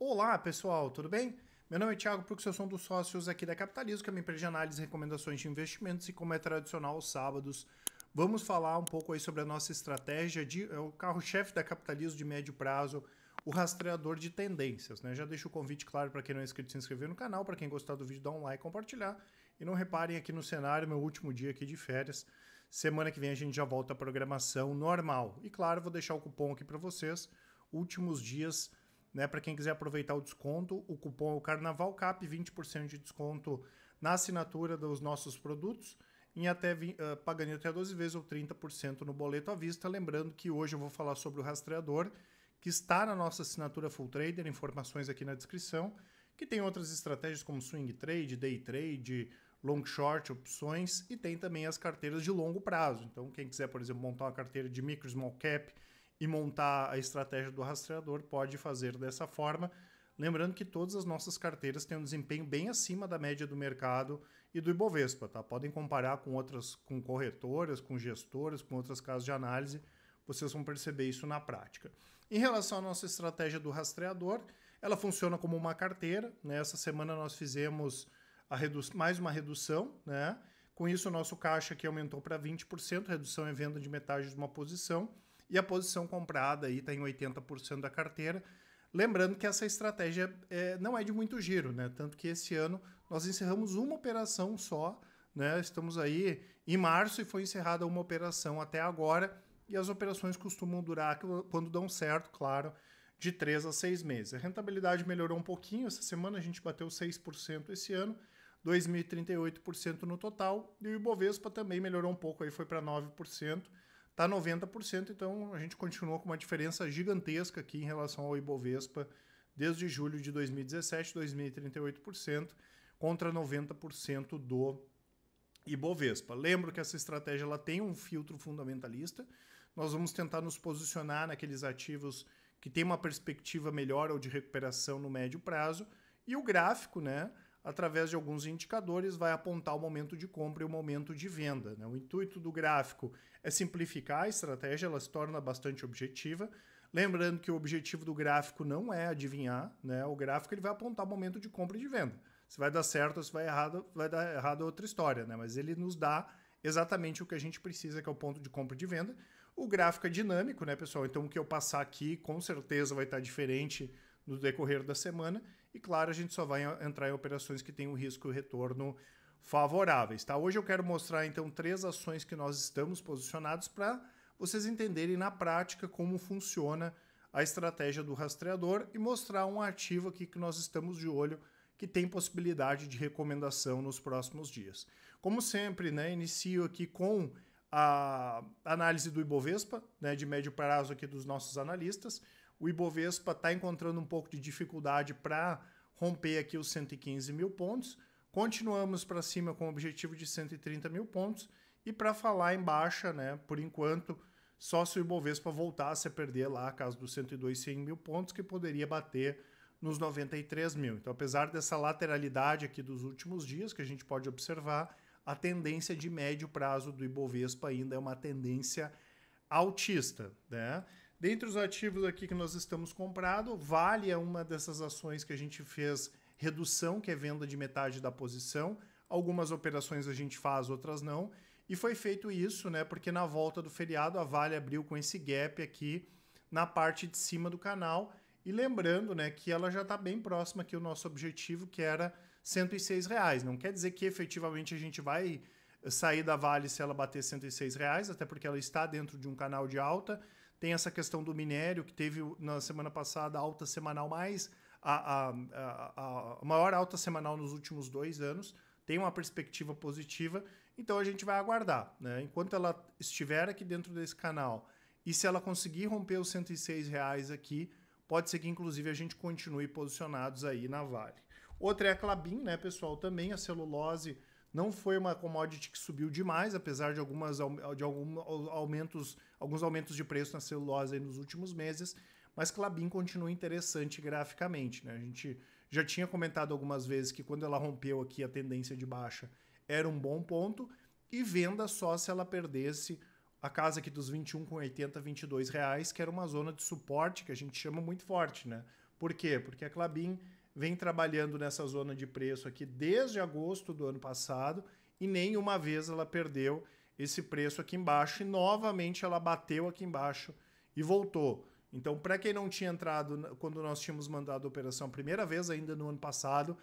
Olá, pessoal, tudo bem? Meu nome é Thiago Prux, eu sou um dos sócios aqui da Capitalismo, que é uma empresa de análise e recomendações de investimentos, e como é tradicional aos sábados, vamos falar um pouco aí sobre a nossa estratégia de é o carro-chefe da Capitalismo de médio prazo, o rastreador de tendências, né? Já deixo o convite claro para quem não é inscrito se inscrever no canal, para quem gostar do vídeo dá um like, compartilhar e não reparem aqui no cenário, meu último dia aqui de férias. Semana que vem a gente já volta à programação normal. E claro, vou deixar o cupom aqui para vocês. Últimos dias né? Para quem quiser aproveitar o desconto, o cupom é o Cap, 20% de desconto na assinatura dos nossos produtos em até uh, pagando até 12 vezes ou 30% no boleto à vista. Lembrando que hoje eu vou falar sobre o rastreador, que está na nossa assinatura Full Trader, informações aqui na descrição, que tem outras estratégias como swing trade, day trade, long short, opções e tem também as carteiras de longo prazo. Então, quem quiser, por exemplo, montar uma carteira de micro small cap e montar a estratégia do rastreador, pode fazer dessa forma. Lembrando que todas as nossas carteiras têm um desempenho bem acima da média do mercado e do Ibovespa, tá? Podem comparar com outras, com corretoras, com gestoras, com outras casas de análise, vocês vão perceber isso na prática. Em relação à nossa estratégia do rastreador, ela funciona como uma carteira, nessa né? semana nós fizemos mais uma redução, né? Com isso, o nosso caixa aqui aumentou para 20%, redução em venda de metade de uma posição e a posição comprada aí está em 80% da carteira. Lembrando que essa estratégia é, não é de muito giro, né? Tanto que esse ano nós encerramos uma operação só, né? Estamos aí em março e foi encerrada uma operação até agora. E as operações costumam durar, quando dão certo, claro, de 3 a 6 meses. A rentabilidade melhorou um pouquinho. Essa semana a gente bateu 6% esse ano, 2.038% no total. E o Ibovespa também melhorou um pouco, aí foi para 9% está 90%, então a gente continua com uma diferença gigantesca aqui em relação ao Ibovespa desde julho de 2017, 2038% contra 90% do Ibovespa. Lembro que essa estratégia ela tem um filtro fundamentalista. Nós vamos tentar nos posicionar naqueles ativos que têm uma perspectiva melhor ou de recuperação no médio prazo. E o gráfico, né? através de alguns indicadores, vai apontar o momento de compra e o momento de venda. Né? O intuito do gráfico é simplificar a estratégia, ela se torna bastante objetiva. Lembrando que o objetivo do gráfico não é adivinhar, né? o gráfico ele vai apontar o momento de compra e de venda. Se vai dar certo ou se vai, errado, vai dar errado é outra história, né? mas ele nos dá exatamente o que a gente precisa, que é o ponto de compra e de venda. O gráfico é dinâmico, né, pessoal? Então o que eu passar aqui com certeza vai estar diferente no decorrer da semana. E claro, a gente só vai entrar em operações que têm um risco e retorno favoráveis. Tá? Hoje eu quero mostrar então três ações que nós estamos posicionados para vocês entenderem na prática como funciona a estratégia do rastreador e mostrar um ativo aqui que nós estamos de olho que tem possibilidade de recomendação nos próximos dias. Como sempre, né, inicio aqui com a análise do Ibovespa, né, de médio prazo aqui dos nossos analistas o Ibovespa está encontrando um pouco de dificuldade para romper aqui os 115 mil pontos. Continuamos para cima com o objetivo de 130 mil pontos. E para falar em baixa, né, por enquanto, só se o Ibovespa voltasse a perder lá a casa dos 102 100 mil pontos, que poderia bater nos 93 mil. Então, apesar dessa lateralidade aqui dos últimos dias que a gente pode observar, a tendência de médio prazo do Ibovespa ainda é uma tendência altista, né? Dentre os ativos aqui que nós estamos comprado, Vale é uma dessas ações que a gente fez redução, que é venda de metade da posição. Algumas operações a gente faz, outras não. E foi feito isso, né? Porque na volta do feriado a Vale abriu com esse gap aqui na parte de cima do canal. E lembrando, né, que ela já está bem próxima aqui o nosso objetivo, que era 106 reais. Não quer dizer que efetivamente a gente vai sair da Vale se ela bater 106 reais, até porque ela está dentro de um canal de alta. Tem essa questão do minério, que teve na semana passada alta semanal mais, a, a, a, a maior alta semanal nos últimos dois anos. Tem uma perspectiva positiva, então a gente vai aguardar. Né? Enquanto ela estiver aqui dentro desse canal e se ela conseguir romper os 106 reais aqui, pode ser que inclusive a gente continue posicionados aí na Vale. Outra é a Clabin, né, pessoal? Também a celulose não foi uma commodity que subiu demais, apesar de, algumas, de algum, aumentos, alguns aumentos de preço na celulose nos últimos meses, mas Clabin continua interessante graficamente. Né? A gente já tinha comentado algumas vezes que quando ela rompeu aqui a tendência de baixa era um bom ponto, e venda só se ela perdesse a casa aqui dos 21 com 80, 22 reais, que era uma zona de suporte que a gente chama muito forte, né? Por quê? Porque a Clabin vem trabalhando nessa zona de preço aqui desde agosto do ano passado e nenhuma vez ela perdeu esse preço aqui embaixo e novamente ela bateu aqui embaixo e voltou. Então, para quem não tinha entrado quando nós tínhamos mandado a operação a primeira vez ainda no ano passado,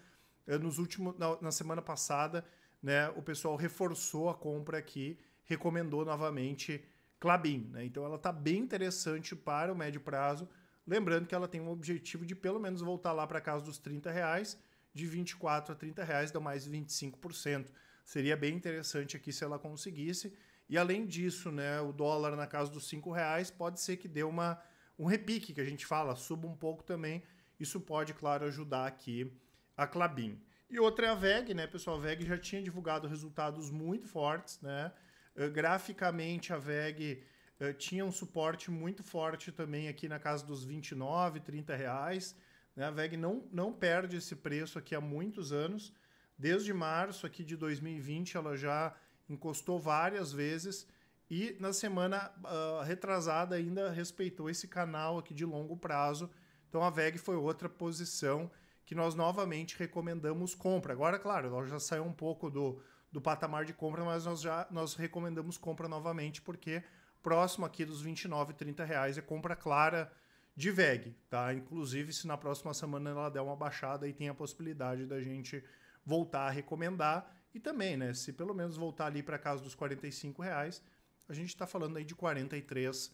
eh, nos últimos na, na semana passada, né, o pessoal reforçou a compra aqui, recomendou novamente Clabin, né? Então ela está bem interessante para o médio prazo Lembrando que ela tem um objetivo de pelo menos voltar lá para casa dos 30 reais, de 24 a 30 reais dá mais 25%. Seria bem interessante aqui se ela conseguisse. E além disso, né, o dólar na casa dos 5 reais pode ser que dê uma, um repique que a gente fala, suba um pouco também. Isso pode, claro, ajudar aqui a Clabin. E outra é a VEG, né, pessoal? A VEG já tinha divulgado resultados muito fortes, né? Eh, graficamente, a VEG eh, tinha um suporte muito forte também aqui na casa dos 29, 30 reais. Né? A VEG não, não perde esse preço aqui há muitos anos. Desde março aqui de 2020 ela já encostou várias vezes e na semana uh, retrasada ainda respeitou esse canal aqui de longo prazo. Então a VEG foi outra posição que nós novamente recomendamos compra. Agora, claro, ela já saiu um pouco do, do patamar de compra, mas nós já nós recomendamos compra novamente porque próximo aqui dos 29, 30 reais é compra clara de VEG, tá? Inclusive, se na próxima semana ela der uma baixada, e tem a possibilidade da gente voltar a recomendar. E também, né, se pelo menos voltar ali para casa dos 45 reais, a gente está falando aí de 43%,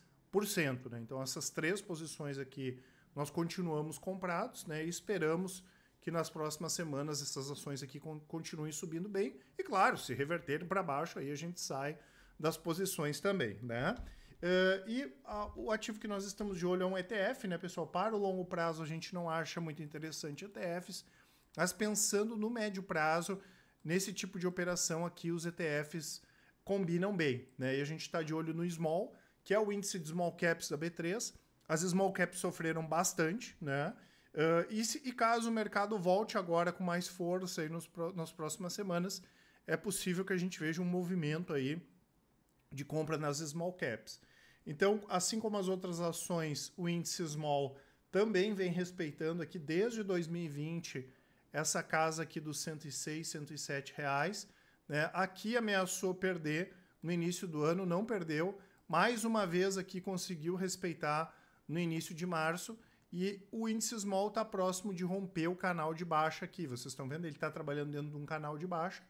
né? Então, essas três posições aqui, nós continuamos comprados, né? E esperamos que nas próximas semanas essas ações aqui continuem subindo bem. E claro, se reverterem para baixo, aí a gente sai das posições também, né? Uh, e a, o ativo que nós estamos de olho é um ETF, né, pessoal? Para o longo prazo, a gente não acha muito interessante ETFs, mas pensando no médio prazo, nesse tipo de operação aqui, os ETFs combinam bem, né? E a gente está de olho no Small, que é o índice de small caps da B3. As small caps sofreram bastante, né? Uh, e, se, e, caso o mercado volte agora com mais força aí nos, nas próximas semanas, é possível que a gente veja um movimento aí de compra nas small caps. Então, assim como as outras ações, o índice small também vem respeitando aqui desde 2020 essa casa aqui dos 106, 107 reais. Né? Aqui ameaçou perder no início do ano, não perdeu. Mais uma vez aqui conseguiu respeitar no início de março e o índice small está próximo de romper o canal de baixa aqui. Vocês estão vendo? Ele está trabalhando dentro de um canal de baixa.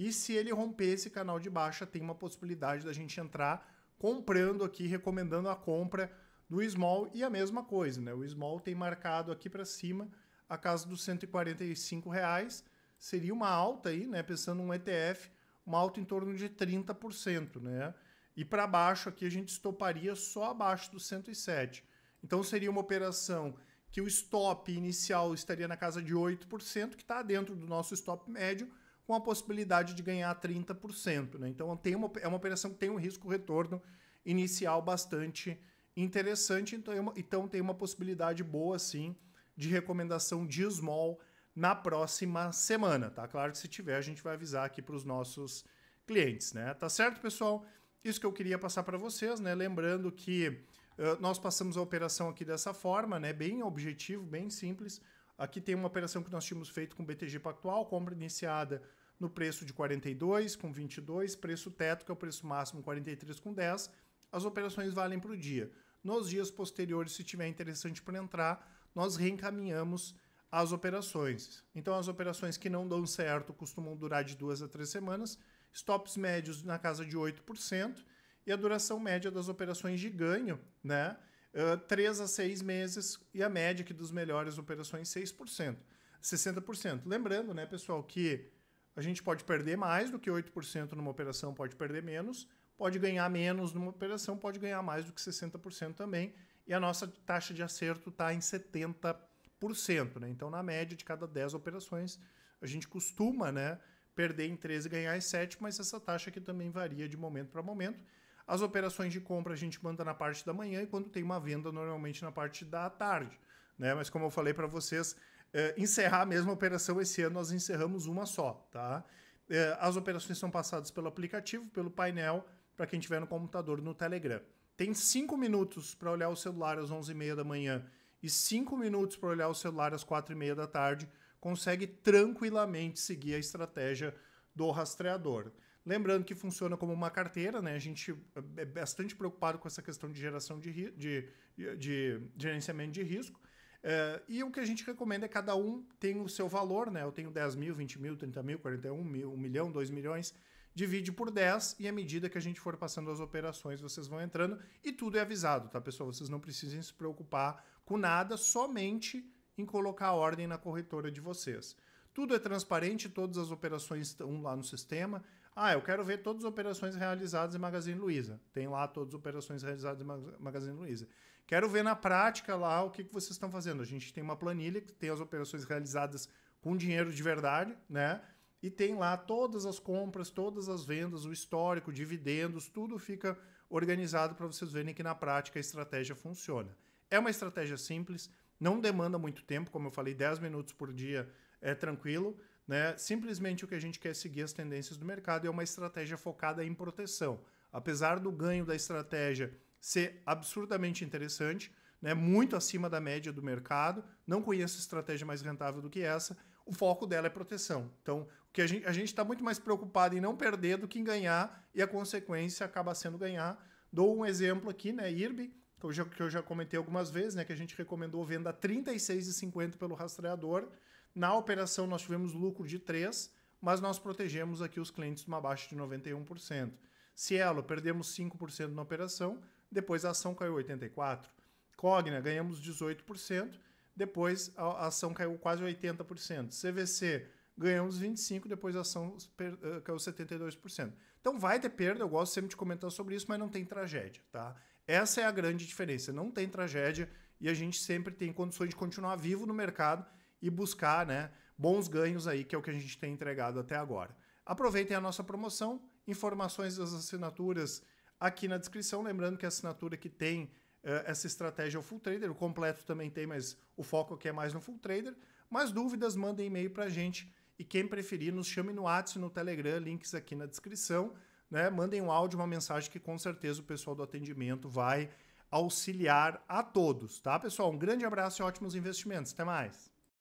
E se ele romper esse canal de baixa, tem uma possibilidade da gente entrar comprando aqui, recomendando a compra do small e a mesma coisa, né? O small tem marcado aqui para cima a casa dos 145 reais, seria uma alta aí, né? Pensando um ETF, uma alta em torno de 30%, né? E para baixo aqui a gente estoparia só abaixo dos 107. Então seria uma operação que o stop inicial estaria na casa de 8%, que está dentro do nosso stop médio, com a possibilidade de ganhar 30%. Né? Então tem uma, é uma operação que tem um risco-retorno inicial bastante interessante, então, é uma, então tem uma possibilidade boa sim de recomendação de small na próxima semana, tá? Claro que se tiver, a gente vai avisar aqui para os nossos clientes, né? Tá certo, pessoal? Isso que eu queria passar para vocês, né? Lembrando que uh, nós passamos a operação aqui dessa forma, né? Bem objetivo, bem simples. Aqui tem uma operação que nós tínhamos feito com BTG Pactual, compra iniciada no preço de 42 com 22, preço teto, que é o preço máximo 43 com 10. As operações valem para o dia. Nos dias posteriores, se tiver interessante para entrar, nós reencaminhamos as operações. Então, as operações que não dão certo costumam durar de duas a três semanas, stops médios na casa de 8%, e a duração média das operações de ganho, né? Uh, 3 a 6 meses, e a média aqui dos melhores operações, 6%. 60%. Lembrando, né, pessoal, que a gente pode perder mais do que 8% numa operação, pode perder menos, pode ganhar menos numa operação, pode ganhar mais do que 60% também. E a nossa taxa de acerto está em 70%. Né? Então, na média de cada 10 operações, a gente costuma né, perder em 13 e ganhar em 7, mas essa taxa aqui também varia de momento para momento. As operações de compra a gente manda na parte da manhã e quando tem uma venda, normalmente na parte da tarde. Né? Mas como eu falei para vocês, uh, encerrar a mesma operação esse ano, nós encerramos uma só, tá? Uh, as operações são passadas pelo aplicativo, pelo painel, para quem tiver no computador, no Telegram. Tem 5 minutos para olhar o celular às 11h30 da manhã e 5 minutos para olhar o celular às 4h30 da tarde, consegue tranquilamente seguir a estratégia do rastreador. Lembrando que funciona como uma carteira, né? A gente é, é bastante preocupado com essa questão de geração de, de, de, de gerenciamento de risco. Uh, e o que a gente recomenda é cada um tem o seu valor, né? Eu tenho 10 mil, 20 mil, 30 mil, 41 mil, 1 milhão, 2 milhões. Divide por 10 e à medida que a gente for passando as operações, vocês vão entrando e tudo é avisado, tá, pessoal? Vocês não precisem se preocupar com nada, somente em colocar a ordem na corretora de vocês. Tudo é transparente, todas as operações estão lá no sistema. Ah, eu quero ver todas as operações realizadas em Magazine Luiza. Tem lá todas as operações realizadas em Magazine Luiza. Quero ver na prática lá o que, que vocês estão fazendo. A gente tem uma planilha que tem as operações realizadas com dinheiro de verdade, né? E tem lá todas as compras, todas as vendas, o histórico, dividendos, tudo fica organizado para vocês verem que na prática a estratégia funciona. É uma estratégia simples, não demanda muito tempo, como eu falei, 10 minutos por dia é tranquilo. Né? Simplesmente o que a gente quer é seguir as tendências do mercado e é uma estratégia focada em proteção. Apesar do ganho da estratégia ser absurdamente interessante, né? muito acima da média do mercado, não conheço estratégia mais rentável do que essa, o foco dela é proteção. Então, o que a gente está muito mais preocupado em não perder do que em ganhar, e a consequência acaba sendo ganhar. Dou um exemplo aqui, né? IRB, que eu já, que eu já comentei algumas vezes, né? Que a gente recomendou venda 36,50 pelo rastreador. Na operação, nós tivemos lucro de 3%, mas nós protegemos aqui os clientes de uma baixa de 91%. Cielo, perdemos 5% na operação, depois a ação caiu 84%. Cogna, ganhamos 18%, depois a ação caiu quase 80%. CVC, ganhamos 25%, depois a ação eh, caiu 72%. Então vai ter perda, eu gosto sempre de comentar sobre isso, mas não tem tragédia, tá? Essa é a grande diferença, não tem tragédia e a gente sempre tem condições de continuar vivo no mercado e buscar né, bons ganhos aí, que é o que a gente tem entregado até agora. Aproveitem a nossa promoção, informações das assinaturas aqui na descrição. Lembrando que a assinatura que tem uh, essa estratégia é o Full Trader, o completo também tem, mas o foco aqui é mais no Full Trader. Mais dúvidas, mandem e-mail para a gente. E quem preferir, nos chame no WhatsApp, no Telegram, links aqui na descrição. Né? Mandem um áudio, uma mensagem que com certeza o pessoal do atendimento vai auxiliar a todos, tá, pessoal? Um grande abraço e ótimos investimentos. Até mais.